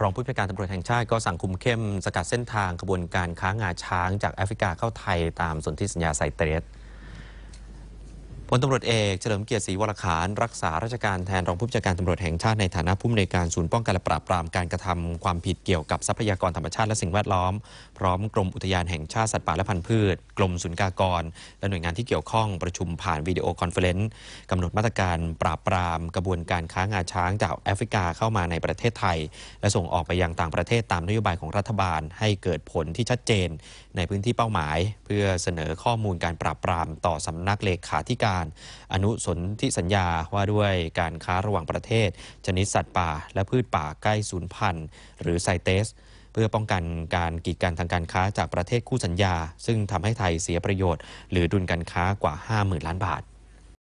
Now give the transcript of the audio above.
รองผู้พิการตำรวจแห่งชาติก็สั่งคุมเข้มสกัดเส้นทางกระบวนการค้างาช้างจากแอฟริกาเข้าไทยตามสนธิสัญญาไซเตรสพลตำรวจเอกเฉลิมเกียรติศรีวรขานรักษาราชการแทนรองผู้บัญชาการตำรวจแห่งชาติในฐานะผู้อำนวยการศูนย์ป้องกันและปราบปรามการกระทำความผิดเกี่ยวกับทรัพยากรธรรมชาติและสิ่งแวดล้อมพร้อมกรมอุทยานแห่งชาติสัตว์ป่าและพันธุ์พืชกรมศุลกากรและหน่วยงานที่เกี่ยวข้องประชุมผ่านวิดีโอคอนเฟลเลนซ์กำหนดมาตรการ ปราบปรามกระบวนการค้างาช้างจากแอฟริกาเข้ามาในประเทศไทย และส่งออกไปยังต่างประเทศตามนโยบายของรัฐบาลให้เกิดผลที่ชัดเจน ในพื้นที่เป้าหมาย เพื่อเสนอข้อมูลการปราบปรามต่อสำนักเลขาธิการการอนุสนธิสัญญาว่าด้วยการค้าระหว่างประเทศชนิดสัตว์ป่าและพืชป่าใกล้สูญพันธุ์หรือไซเตส เพื่อป้องกันการกีดกันทางการค้าจากประเทศคู่สัญญา ซึ่งทำให้ไทยเสียประโยชน์หรือดุลการค้ากว่า 50,000 ล้านบาท